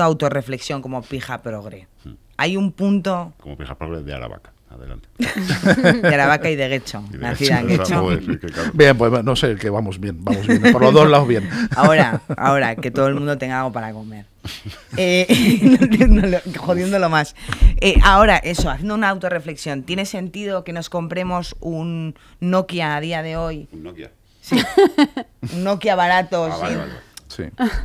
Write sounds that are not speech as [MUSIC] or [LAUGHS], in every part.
autorreflexión como pija progre. Hmm. Hay un punto... Como pija progre de Aravaca. Adelante. [LAUGHS] De Aravaca y de Guecho, nacida en Bien, pues no sé, que vamos bien, vamos bien, por los dos lados bien. Ahora, ahora, que todo el mundo tenga algo para comer. Eh, [LAUGHS] jodiéndolo más. Eh, ahora, eso, haciendo una autorreflexión, ¿tiene sentido que nos compremos un Nokia a día de hoy? Un Nokia. Sí. un Nokia barato, ah, sí.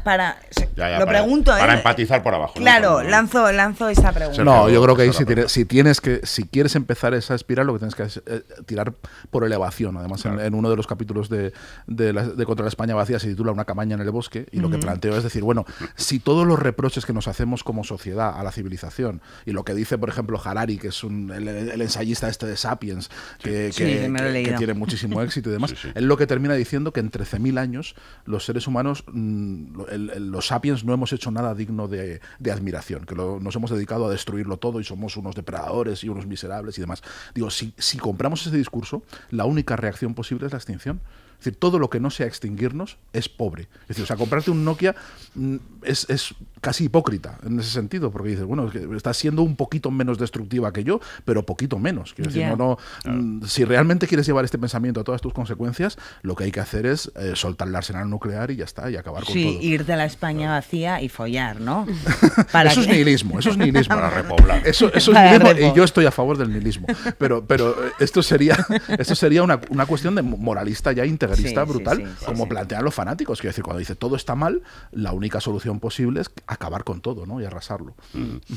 Para, ¿eh? empatizar por abajo. Claro, lanzo, lanzo esa pregunta. No, yo creo que ahí si tienes, que, si quieres empezar esa espiral, lo que tienes que hacer es eh, tirar por elevación. Además, en, uno de los capítulos de, de, Contra la España Vacía se titula Una cabaña en el bosque y lo que planteo es decir, bueno, si todos los reproches que nos hacemos como sociedad a la civilización y lo que dice, por ejemplo, Harari, que es un, el, ensayista este de Sapiens, que, que, tiene muchísimo éxito y [LAUGHS] demás, es lo que termina diciendo que en 13.000 años los seres humanos los sapiens no hemos hecho nada digno de, admiración, que nos hemos dedicado a destruirlo todo y somos unos depredadores y unos miserables y demás. Digo, si, compramos ese discurso, la única reacción posible es la extinción. Es decir, todo lo que no sea extinguirnos es pobre. Es decir, o sea, comprarte un Nokia mm, es, es casi hipócrita en ese sentido, porque dices, bueno, estás siendo un poquito menos destructiva que yo, pero poquito menos. Quiero decir, no, mm, si realmente quieres llevar este pensamiento a todas tus consecuencias, lo que hay que hacer es eh, soltar el arsenal nuclear y ya está, y acabar con todo. Sí, ir de la España vacía y follar, ¿no? [LAUGHS] eso es nihilismo, eso es nihilismo. Para repoblar. Eso, eso es nihilismo, y yo estoy a favor del nihilismo. Pero, pero eh, esto sería, esto sería una, cuestión de moralista ya integrista brutal, como plantean los fanáticos. Quiero decir, cuando dice todo está mal, la única solución posible es acabar con todo ¿no? y arrasarlo. Mm.